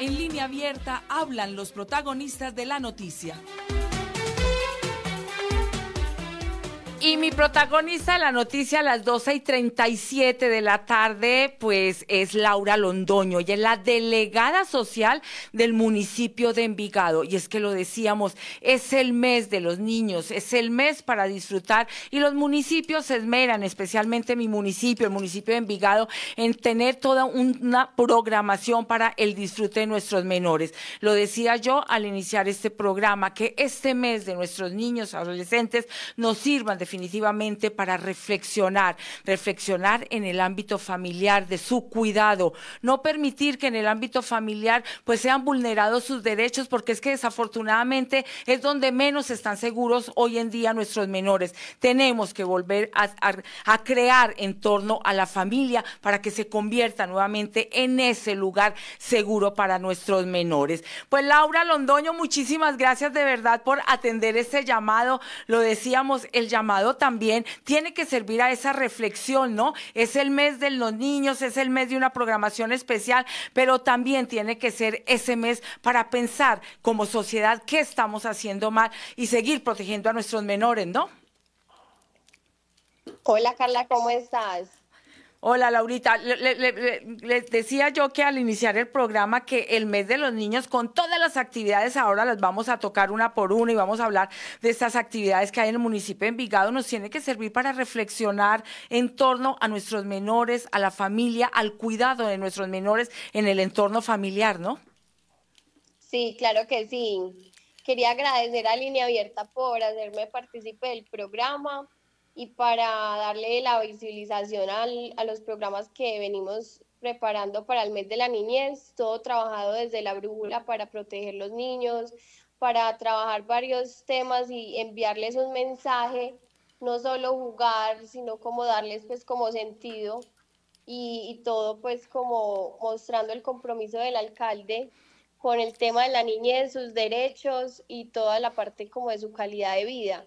En línea abierta hablan los protagonistas de la noticia. Y mi protagonista de la noticia a las doce y siete de la tarde, pues es Laura Londoño. Y es la delegada social del municipio de Envigado. Y es que lo decíamos, es el mes de los niños, es el mes para disfrutar. Y los municipios se esmeran, especialmente mi municipio, el municipio de Envigado, en tener toda una programación para el disfrute de nuestros menores. Lo decía yo al iniciar este programa, que este mes de nuestros niños, adolescentes, nos sirvan de definitivamente para reflexionar, reflexionar en el ámbito familiar de su cuidado, no permitir que en el ámbito familiar pues sean vulnerados sus derechos porque es que desafortunadamente es donde menos están seguros hoy en día nuestros menores. Tenemos que volver a, a crear en torno a la familia para que se convierta nuevamente en ese lugar seguro para nuestros menores. Pues Laura Londoño, muchísimas gracias de verdad por atender este llamado. Lo decíamos, el llamado también tiene que servir a esa reflexión, ¿no? Es el mes de los niños, es el mes de una programación especial, pero también tiene que ser ese mes para pensar como sociedad qué estamos haciendo mal y seguir protegiendo a nuestros menores, ¿no? Hola Carla, ¿cómo estás? Hola Laurita, les decía yo que al iniciar el programa que el mes de los niños con todas las actividades ahora las vamos a tocar una por una y vamos a hablar de estas actividades que hay en el municipio de Envigado, nos tiene que servir para reflexionar en torno a nuestros menores, a la familia, al cuidado de nuestros menores en el entorno familiar, ¿no? Sí, claro que sí. Quería agradecer a Línea Abierta por hacerme partícipe del programa y para darle la visibilización a los programas que venimos preparando para el mes de la niñez, todo trabajado desde la brújula para proteger los niños, para trabajar varios temas y enviarles un mensaje, no solo jugar, sino como darles pues como sentido y, y todo pues como mostrando el compromiso del alcalde con el tema de la niñez, sus derechos y toda la parte como de su calidad de vida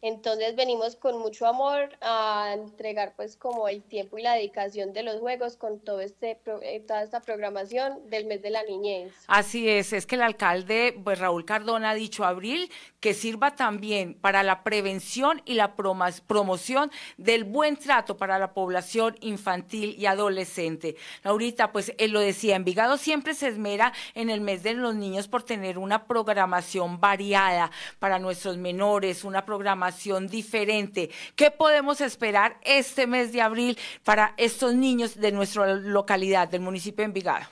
entonces venimos con mucho amor a entregar pues como el tiempo y la dedicación de los juegos con todo este eh, toda esta programación del mes de la niñez. Así es, es que el alcalde pues Raúl Cardona ha dicho abril que sirva también para la prevención y la promoción del buen trato para la población infantil y adolescente. Laurita, pues él eh, lo decía, Envigado siempre se esmera en el mes de los niños por tener una programación variada para nuestros menores, una programación diferente. ¿Qué podemos esperar este mes de abril para estos niños de nuestra localidad, del municipio de Envigado?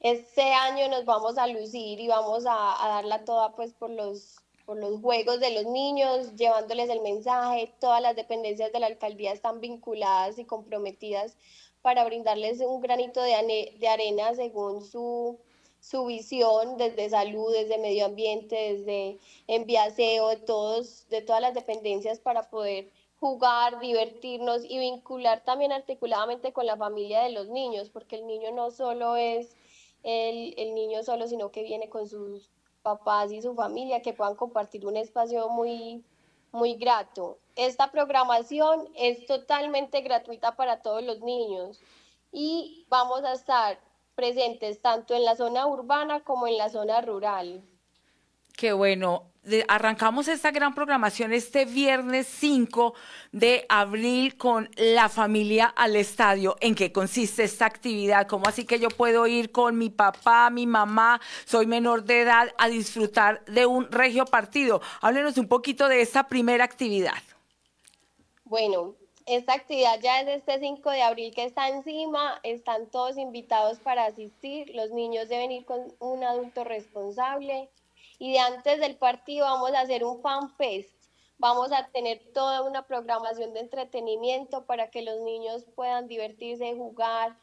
Este año nos vamos a lucir y vamos a, a darla toda pues por los por los juegos de los niños, llevándoles el mensaje. Todas las dependencias de la alcaldía están vinculadas y comprometidas para brindarles un granito de, de arena según su, su visión desde salud, desde medio ambiente, desde enviaseo, de, todos, de todas las dependencias para poder jugar, divertirnos y vincular también articuladamente con la familia de los niños, porque el niño no solo es el, niño solo, sino que viene con sus papás y su familia, que puedan compartir un espacio muy, muy grato. Esta programación es totalmente gratuita para todos los niños y vamos a estar presentes tanto en la zona urbana como en la zona rural. Qué bueno. arrancamos esta gran programación este viernes 5 de abril con la familia al estadio. ¿En qué consiste esta actividad? ¿Cómo así que yo puedo ir con mi papá, mi mamá, soy menor de edad, a disfrutar de un regio partido? Háblenos un poquito de esta primera actividad. Bueno, esta actividad ya es este 5 de abril que está encima, están todos invitados para asistir, los niños deben ir con un adulto responsable y de antes del partido vamos a hacer un fan fest, vamos a tener toda una programación de entretenimiento para que los niños puedan divertirse, jugar,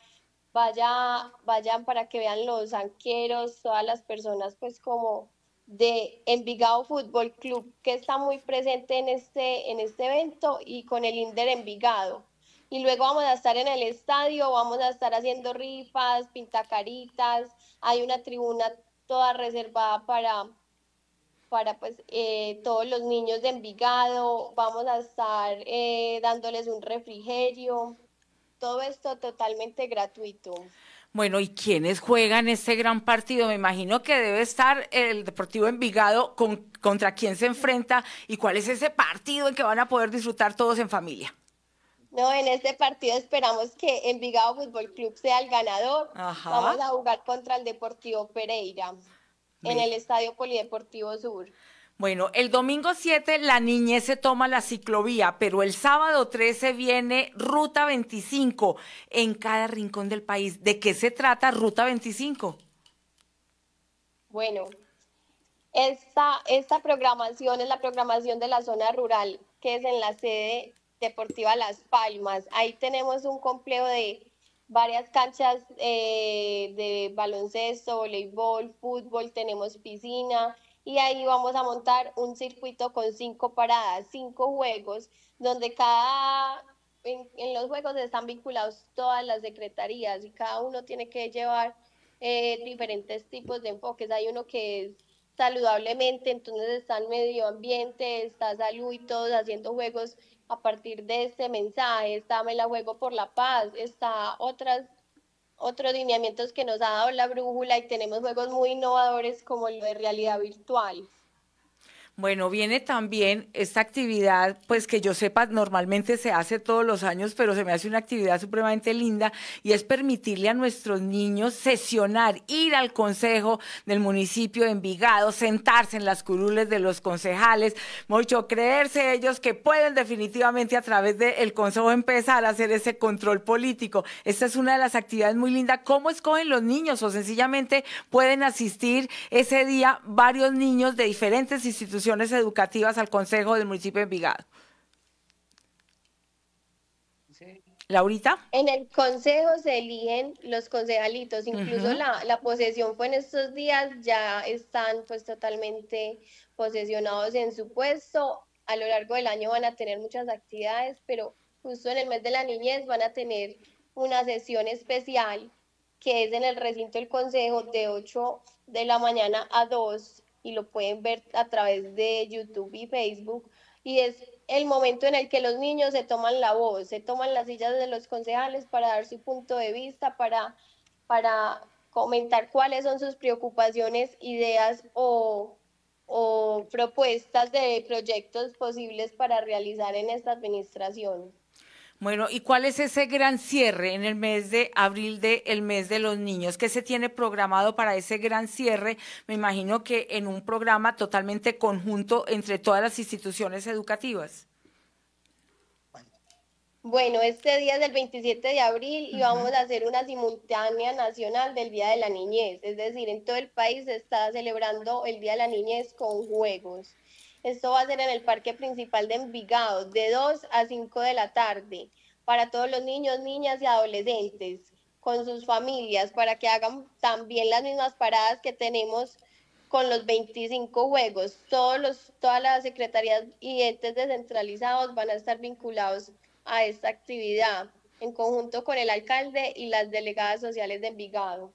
vaya, vayan para que vean los anqueros, todas las personas pues como de Envigado Fútbol Club, que está muy presente en este, en este evento, y con el Inder Envigado. Y luego vamos a estar en el estadio, vamos a estar haciendo rifas, pintacaritas, hay una tribuna toda reservada para, para pues, eh, todos los niños de Envigado, vamos a estar eh, dándoles un refrigerio, todo esto totalmente gratuito. Bueno, ¿y quiénes juegan este gran partido? Me imagino que debe estar el Deportivo Envigado contra quién se enfrenta y cuál es ese partido en que van a poder disfrutar todos en familia. No, en este partido esperamos que Envigado Fútbol Club sea el ganador. Vamos a jugar contra el Deportivo Pereira en el Estadio Polideportivo Sur. Bueno, el domingo 7 la niñez se toma la ciclovía, pero el sábado 13 viene Ruta 25 en cada rincón del país. ¿De qué se trata Ruta 25? Bueno, esta, esta programación es la programación de la zona rural, que es en la sede deportiva Las Palmas. Ahí tenemos un complejo de varias canchas eh, de baloncesto, voleibol, fútbol, tenemos piscina y ahí vamos a montar un circuito con cinco paradas, cinco juegos, donde cada, en, los juegos están vinculados todas las secretarías y cada uno tiene que llevar eh, diferentes tipos de enfoques. Hay uno que es saludablemente, entonces está el medio ambiente, está salud y todos haciendo juegos a partir de ese mensaje, está me juego por la paz, está otras otros lineamientos que nos ha dado la brújula y tenemos juegos muy innovadores como el de realidad virtual. Bueno, viene también esta actividad, pues que yo sepa, normalmente se hace todos los años, pero se me hace una actividad supremamente linda y es permitirle a nuestros niños sesionar, ir al consejo del municipio de Envigado, sentarse en las curules de los concejales, mucho creerse ellos que pueden definitivamente a través del consejo empezar a hacer ese control político. Esta es una de las actividades muy lindas. ¿Cómo escogen los niños o sencillamente pueden asistir ese día varios niños de diferentes instituciones? educativas al Consejo del municipio de Envigado. Laurita. En el consejo se eligen los concejalitos, incluso la, la, posesión fue en estos días, ya están pues totalmente posesionados en su puesto, a lo largo del año van a tener muchas actividades, pero justo en el mes de la niñez van a tener una sesión especial que es en el recinto del consejo de 8 de la mañana a 2 y lo pueden ver a través de YouTube y Facebook. Y es el momento en el que los niños se toman la voz, se toman las sillas de los concejales para dar su punto de vista, para, comentar cuáles son sus preocupaciones, ideas o propuestas de proyectos posibles para realizar en esta administración. Bueno, ¿y cuál es ese gran cierre en el mes de abril de el mes de los niños? ¿Qué se tiene programado para ese gran cierre? Me imagino que en un programa totalmente conjunto entre todas las instituciones educativas. Bueno, este día es el 27 de abril y vamos a hacer una simultánea nacional del Día de la Niñez. Es decir, en todo el país se está celebrando el Día de la Niñez con juegos. Esto va a ser en el Parque Principal de Envigado, de 2 a 5 de la tarde, para todos los niños, niñas y adolescentes, con sus familias, para que hagan también las mismas paradas que tenemos con los 25 juegos. Todos todas las secretarías y entes descentralizados van a estar vinculados a esta actividad en conjunto con el alcalde y las delegadas sociales de Envigado.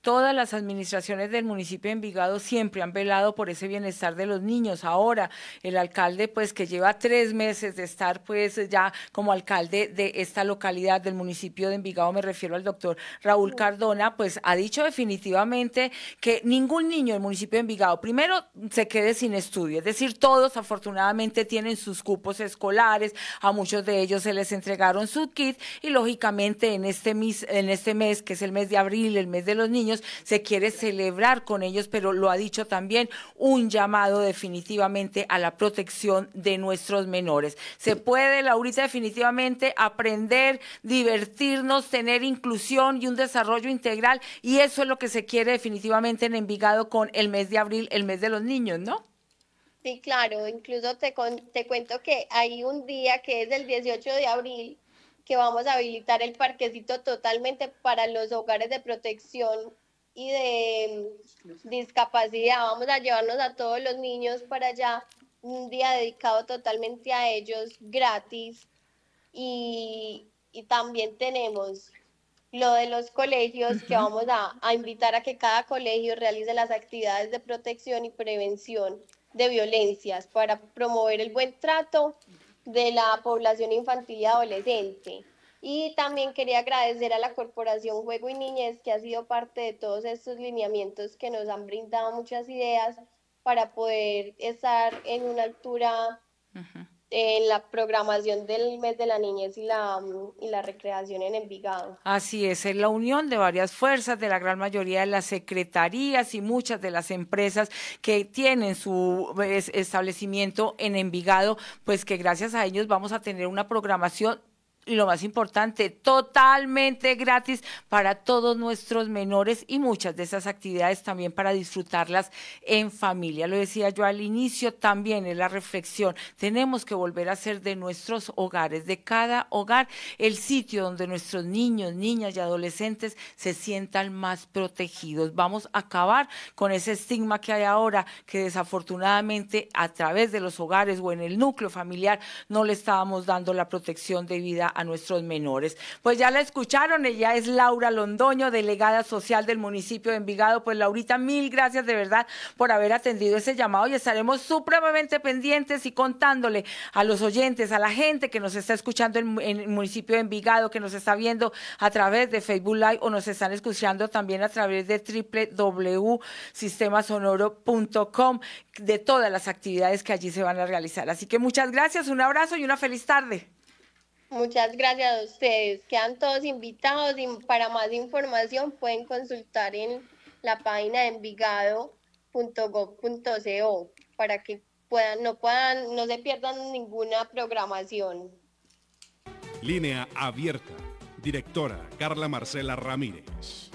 Todas las administraciones del municipio de Envigado siempre han velado por ese bienestar de los niños. Ahora, el alcalde, pues que lleva tres meses de estar, pues ya como alcalde de esta localidad del municipio de Envigado, me refiero al doctor Raúl Cardona, pues ha dicho definitivamente que ningún niño del municipio de Envigado, primero, se quede sin estudio. Es decir, todos afortunadamente tienen sus cupos escolares, a muchos de ellos se les entregaron su kit y lógicamente en este, en este mes, que es el mes de abril, el mes de los niños, se quiere celebrar con ellos, pero lo ha dicho también un llamado definitivamente a la protección de nuestros menores. Se puede, Laurita, definitivamente aprender, divertirnos, tener inclusión y un desarrollo integral y eso es lo que se quiere definitivamente en Envigado con el mes de abril, el mes de los niños, ¿no? Sí, claro, incluso te, te cuento que hay un día que es el 18 de abril que vamos a habilitar el parquecito totalmente para los hogares de protección y de mm, discapacidad. Vamos a llevarnos a todos los niños para allá, un día dedicado totalmente a ellos, gratis. Y, también tenemos lo de los colegios, que vamos a, a invitar a que cada colegio realice las actividades de protección y prevención de violencias para promover el buen trato de la población infantil y adolescente. Y también quería agradecer a la Corporación Juego y Niñez que ha sido parte de todos estos lineamientos que nos han brindado muchas ideas para poder estar en una altura en eh, la programación del mes de la niñez y la, mm, y la recreación en Envigado. Así es, es la unión de varias fuerzas de la gran mayoría de las secretarías y muchas de las empresas que tienen su establecimiento en Envigado, pues que gracias a ellos vamos a tener una programación y lo más importante, totalmente gratis para todos nuestros menores y muchas de esas actividades también para disfrutarlas en familia. Lo decía yo al inicio también en la reflexión, tenemos que volver a ser de nuestros hogares, de cada hogar, el sitio donde nuestros niños, niñas y adolescentes se sientan más protegidos. Vamos a acabar con ese estigma que hay ahora, que desafortunadamente a través de los hogares o en el núcleo familiar no le estábamos dando la protección debida a nuestros menores. Pues ya la escucharon, ella es Laura Londoño, delegada social del municipio de Envigado. Pues Laurita, mil gracias de verdad por haber atendido ese llamado y estaremos supremamente pendientes y contándole a los oyentes, a la gente que nos está escuchando en, el municipio de Envigado, que nos está viendo a través de Facebook Live o nos están escuchando también a través de www.sistemasonoro.com de todas las actividades que allí se van a realizar. Así que muchas gracias, un abrazo y una feliz tarde. Muchas gracias a ustedes. Quedan todos invitados y para más información pueden consultar en la página de envigado.gov.co para que puedan, no puedan, no se pierdan ninguna programación. Línea abierta. Directora Carla Marcela Ramírez.